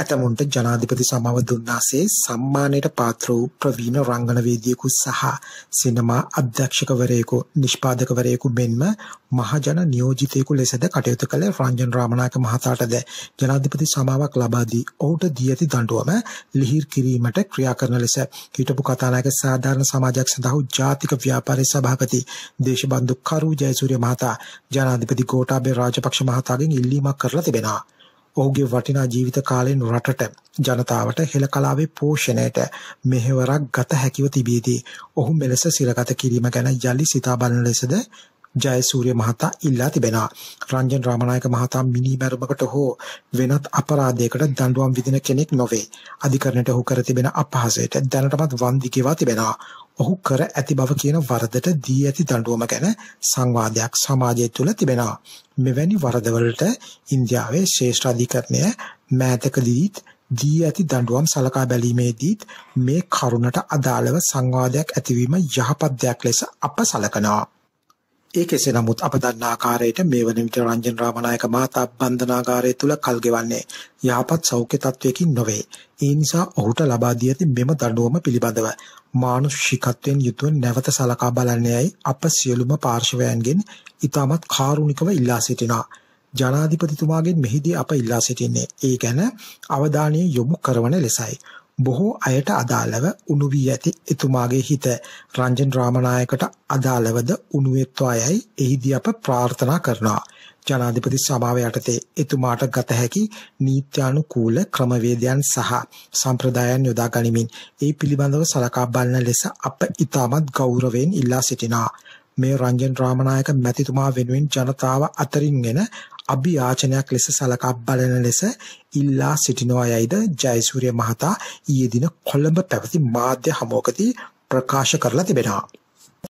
ඇතමුන්ට ජනාධිපති සමාව දුන්නාසේ සම්මානයට පාත්‍ර වූ ප්‍රවීණ රංගනවේදියෙකු සහ සිනමා අධ්‍යක්ෂකවරයෙකු නිෂ්පාදකවරයෙකු මෙන්ම මහජන නියෝජිතයෙකු ලෙසද කටයුතු කළ රංජන් රාමනායක මහතාටද ජනාධිපති සමාවක් ලබා දී ඔහුට දී ඇති දඬුවම ලිහිල් කිරීමට ක්‍රියා කරන ලෙස හිටපු කතානායක සාධාරණ සමාජයක් සඳහා ජාතික ව්‍යාපාරයේ සභාපති දේශබන්දු කරු ජයසූරිය මහතා ජනාධිපති ගෝඨාභය රාජපක්ෂ මහතාගෙන් ඉල්ලීමක් කරලා තිබෙනවා ඔහුගේ වටිනා ජීවිත කාලයෙන් රටට ජනතාවට හෙළ කලාවේ පෝෂණයට මෙහෙවරක් ගත හැකිව තිබීදී ඔහු මෙලෙස සිරගත කිරීම ගැන යලි සිතා බලන ලෙසද ජයසූරිය මහතා ඉල්ලා තිබෙනවා. රංජන් රාමනායක මහතා මිනි මැරුමකට හෝ වෙනත් අපරාධයකට දඬුවම් විදින කෙනෙක් නොවේ. අධිකරණයට ඔහු කර තිබෙන අපහාසයට දැනටමත් වන්දි කියවා තිබෙනවා. ඔහු කර ඇති බව කියන වරදට දී ඇති දඬුවම ගැන සංවාදයක් සමාජය තුළ තිබෙනවා. මෙවැනි වරදවලට ඉන්දියාවේ ශ්‍රේෂ්ඨ අධිකරණය මෑතකදීත් දී ඇති දඬුවම් සලකා බැලීමේදීත් මේ කරුණට අදාළව සංවාදයක් ඇතිවීම යහපත් දෙයක් ලෙස අප සලකනවා. ඒ කෙසේ නමුත් අප දන්න ආකාරයට මේ වන විට රංජන රාමනායක මහතා බන්ධනාගාරය තුල කල් ගෙවන්නේ යහපත් සෞඛ්‍ය තත්වයකින් නොවේ. ඒ නිසා ඔහුට ලබා දී ඇති මෙම දඬුවම පිළිබඳව මානුෂිකත්වයෙන් යුතුව නැවත සලකා බලන්නේයි අප සියලුම පාර්ශවයන්ගෙන් ඉතාමත් කාරුණිකව ඉල්ලා සිටිනවා. ජනාධිපතිතුමාගෙන් මෙහිදී අප ඉල්ලා සිටින්නේ ඒ ගැන අවධානය යොමු කරන ලෙසයි. බොහෝ අයට අදාළව උණු වී ඇති එතුමාගේ හිත රංජන් රාමනායකට අදාළවද උණු වෙත්වායයි එහිදී අප ප්‍රාර්ථනා කරනවා. ජනාධිපති සභාව යටතේ එතුමාට ගත හැකි නීත්‍යානුකූල ක්‍රමවේදයන් සහ සම්ප්‍රදායන් යොදා ගනිමින් ඒ පිළිබඳව සලකා බලන ලෙස අප ඉතාමත් ගෞරවයෙන් ඉල්ලා සිටිනවා. මේ රංජන් රාමනායක මැතිතුමා වෙනුවෙන් ජනතාව අතරින්ගෙන අභියාචනයක් ලෙස සලකා බලන ලෙස ඉල්ලා සිටිනවායයිද ජයසූරිය මහතා ඊයේ දින කොළඹ පැවති මාධ්‍ය හමුවකදී ප්‍රකාශ කරලා තිබෙනවා.